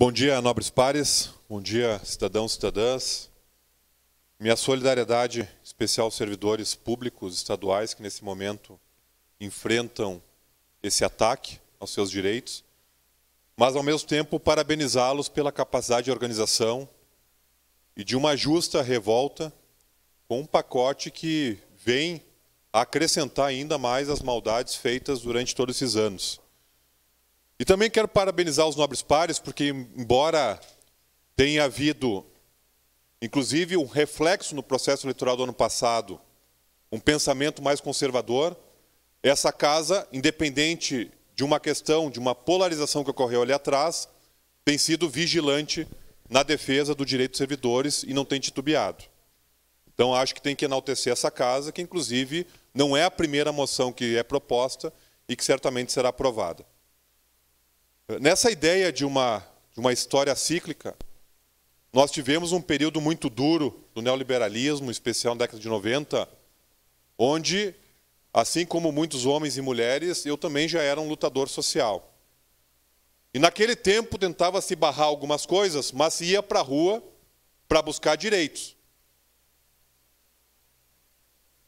Bom dia, nobres pares. Bom dia, cidadãos e cidadãs. Minha solidariedade especial aos servidores públicos estaduais que, nesse momento, enfrentam esse ataque aos seus direitos, mas, ao mesmo tempo, parabenizá-los pela capacidade de organização e de uma justa revolta com um pacote que vem acrescentar ainda mais as maldades feitas durante todos esses anos. E também quero parabenizar os nobres pares, porque, embora tenha havido, inclusive, um reflexo no processo eleitoral do ano passado, um pensamento mais conservador, essa casa, independente de uma questão, de uma polarização que ocorreu ali atrás, tem sido vigilante na defesa do direito dos servidores e não tem titubeado. Então, acho que tem que enaltecer essa casa, que, inclusive, não é a primeira moção que é proposta e que certamente será aprovada. Nessa ideia de uma, de uma história cíclica, nós tivemos um período muito duro do neoliberalismo, em especial na década de 90, onde, assim como muitos homens e mulheres, eu também já era um lutador social. E naquele tempo tentava se barrar algumas coisas, mas ia para a rua para buscar direitos.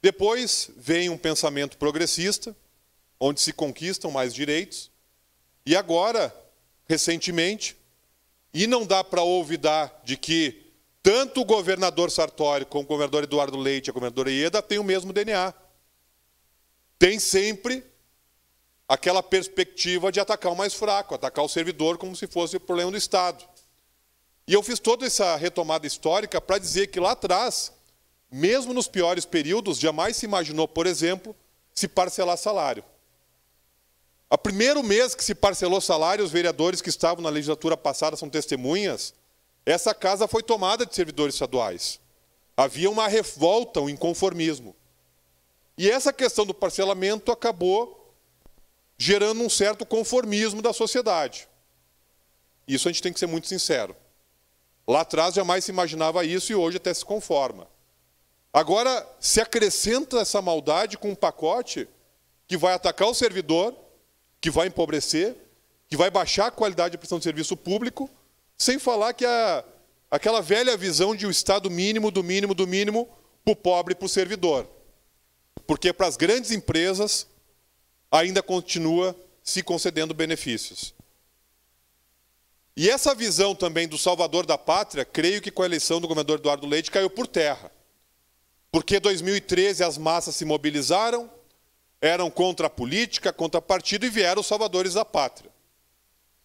Depois vem um pensamento progressista, onde se conquistam mais direitos, e agora, recentemente, e não dá para olvidar de que tanto o governador Sartori como o governador Eduardo Leite e a governadora Ieda têm o mesmo DNA. Tem sempre aquela perspectiva de atacar o mais fraco, atacar o servidor como se fosse o problema do Estado. E eu fiz toda essa retomada histórica para dizer que lá atrás, mesmo nos piores períodos, jamais se imaginou, por exemplo, se parcelar salário. A primeiro mês que se parcelou salário, os vereadores que estavam na legislatura passada são testemunhas, essa casa foi tomada de servidores estaduais. Havia uma revolta, um inconformismo. E essa questão do parcelamento acabou gerando um certo conformismo da sociedade. Isso a gente tem que ser muito sincero. Lá atrás jamais se imaginava isso e hoje até se conforma. Agora, se acrescenta essa maldade com um pacote que vai atacar o servidor, que vai empobrecer, que vai baixar a qualidade da prestação de serviço público, sem falar que a, aquela velha visão de o um Estado mínimo, do mínimo, do mínimo, para o pobre e para o servidor. Porque para as grandes empresas ainda continua se concedendo benefícios. E essa visão também do salvador da pátria, creio que com a eleição do governador Eduardo Leite caiu por terra. Porque 2013 as massas se mobilizaram, eram contra a política, contra o partido e vieram os salvadores da pátria.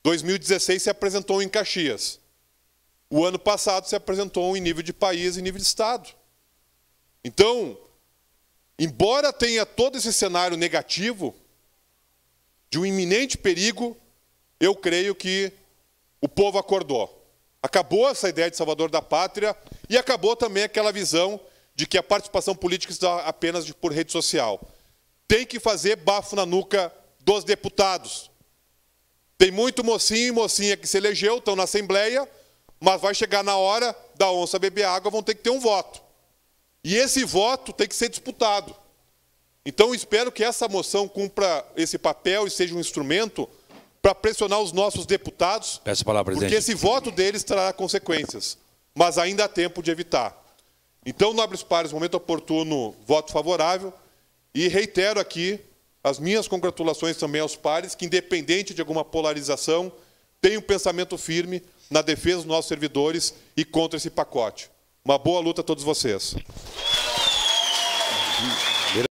2016 se apresentou em Caxias. O ano passado se apresentou em nível de país e nível de estado. Então, embora tenha todo esse cenário negativo de um iminente perigo, eu creio que o povo acordou. Acabou essa ideia de salvador da pátria e acabou também aquela visão de que a participação política está apenas por rede social tem que fazer bafo na nuca dos deputados. Tem muito mocinho e mocinha que se elegeu, estão na Assembleia, mas vai chegar na hora da onça beber água, vão ter que ter um voto. E esse voto tem que ser disputado. Então, espero que essa moção cumpra esse papel e seja um instrumento para pressionar os nossos deputados, Peço a palavra, porque presidente. esse voto deles trará consequências, mas ainda há tempo de evitar. Então, nobres pares, momento oportuno, voto favorável. E reitero aqui as minhas congratulações também aos pares que, independente de alguma polarização, têm um pensamento firme na defesa dos nossos servidores e contra esse pacote. Uma boa luta a todos vocês.